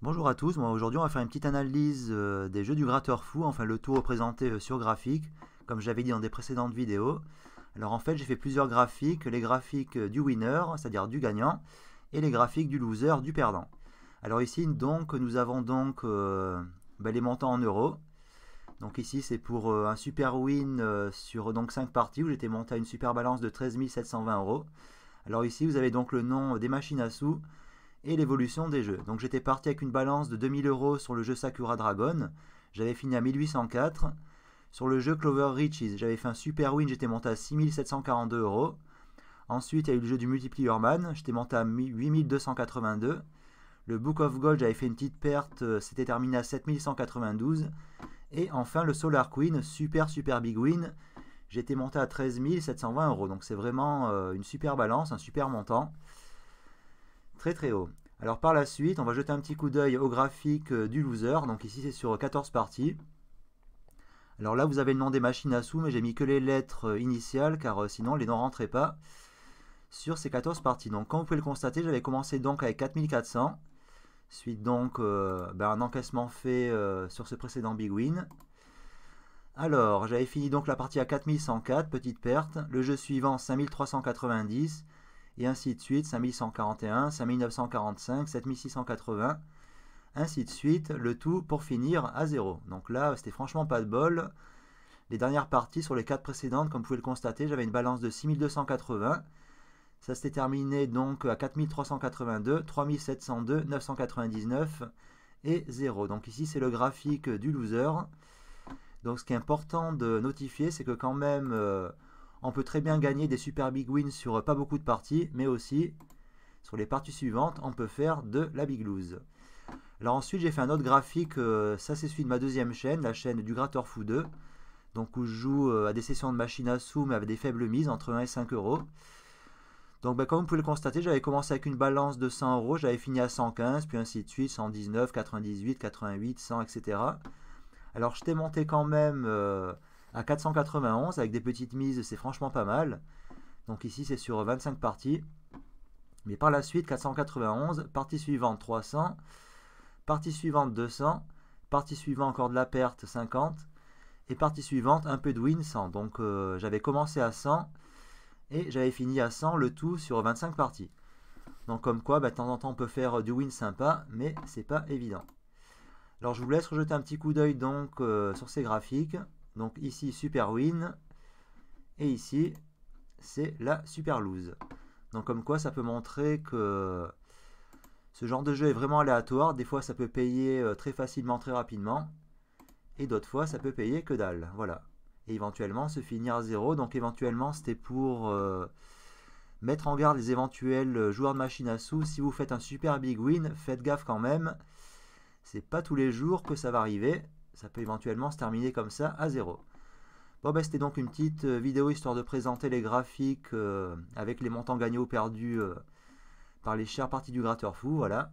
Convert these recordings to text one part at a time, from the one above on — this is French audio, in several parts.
Bonjour à tous, Moi aujourd'hui on va faire une petite analyse euh, des jeux du gratteur fou, enfin le tout représenté euh, sur graphique, comme j'avais dit dans des précédentes vidéos. Alors en fait j'ai fait plusieurs graphiques, les graphiques euh, du winner, c'est-à-dire du gagnant, et les graphiques du loser, du perdant. Alors ici donc nous avons donc ben, les montants en euros. Donc ici c'est pour un super win sur donc 5 parties où j'étais monté à une super balance de 13 720 euros. Alors ici vous avez donc le nom des machines à sous, et l'évolution des jeux. Donc j'étais parti avec une balance de 2000 euros sur le jeu Sakura Dragon, j'avais fini à 1804. Sur le jeu Clover Riches, j'avais fait un super win, j'étais monté à 6742 euros. Ensuite, il y a eu le jeu du Multiplier Man, j'étais monté à 8282. Le Book of Gold, j'avais fait une petite perte, c'était terminé à 7192. Et enfin, le Solar Queen, super super big win, j'étais monté à 13720 euros. Donc c'est vraiment euh, une super balance, un super montant très très haut. Alors par la suite, on va jeter un petit coup d'œil au graphique euh, du loser. Donc ici, c'est sur 14 parties. Alors là, vous avez le nom des machines à sous, mais j'ai mis que les lettres euh, initiales, car euh, sinon, les ne rentraient pas sur ces 14 parties. Donc comme vous pouvez le constater, j'avais commencé donc avec 4400. Suite donc ben, un encaissement fait sur ce précédent Big Win. Alors, j'avais fini donc la partie à 4104, petite perte. Le jeu suivant, 5390 et ainsi de suite, 5141, 5945, 7680, ainsi de suite, le tout pour finir à zéro. Donc là, c'était franchement pas de bol. Les dernières parties sur les quatre précédentes, comme vous pouvez le constater, j'avais une balance de 6280. Ça s'était terminé donc à 4382, 3702, 999 et 0. Donc ici, c'est le graphique du loser. Donc ce qui est important de notifier, c'est que quand même... Euh, on peut très bien gagner des super big wins sur pas beaucoup de parties, mais aussi sur les parties suivantes, on peut faire de la big lose. Là ensuite, j'ai fait un autre graphique, euh, ça c'est celui de ma deuxième chaîne, la chaîne du Gratteur Fou 2. Donc où je joue euh, à des sessions de machines à sous, mais avec des faibles mises, entre 1 et 5 euros. Donc ben, comme vous pouvez le constater, j'avais commencé avec une balance de 100 euros, j'avais fini à 115, puis ainsi de suite, 119, 98, 88, 100, etc. Alors je t'ai monté quand même euh, à 491 avec des petites mises, c'est franchement pas mal. Donc ici, c'est sur 25 parties. Mais par la suite, 491, partie suivante 300, partie suivante 200, partie suivante encore de la perte 50, et partie suivante un peu de win 100. Donc euh, j'avais commencé à 100 et j'avais fini à 100 le tout sur 25 parties. Donc comme quoi, bah, de temps en temps on peut faire du win sympa, mais c'est pas évident. Alors je vous laisse rejeter un petit coup d'œil donc euh, sur ces graphiques. Donc ici, super win. Et ici, c'est la super lose. Donc comme quoi, ça peut montrer que ce genre de jeu est vraiment aléatoire. Des fois, ça peut payer euh, très facilement, très rapidement. Et d'autres fois, ça peut payer que dalle. Voilà. Et éventuellement, se finir à zéro. Donc éventuellement, c'était pour euh, mettre en garde les éventuels euh, joueurs de machine à sous. Si vous faites un super big win, faites gaffe quand même. C'est pas tous les jours que ça va arriver ça peut éventuellement se terminer comme ça à zéro. Bon, ben, c'était donc une petite euh, vidéo histoire de présenter les graphiques euh, avec les montants gagnés ou perdus euh, par les chères parties du gratteur fou. Voilà.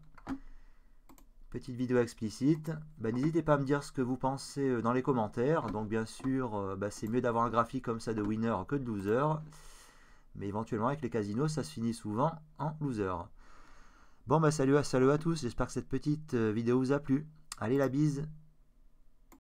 Petite vidéo explicite. Ben, N'hésitez pas à me dire ce que vous pensez dans les commentaires. Donc, bien sûr, ben, c'est mieux d'avoir un graphique comme ça de winner que de loser. Mais éventuellement, avec les casinos, ça se finit souvent en loser. Bon, ben salut, à, salut à tous. J'espère que cette petite vidéo vous a plu. Allez, la bise.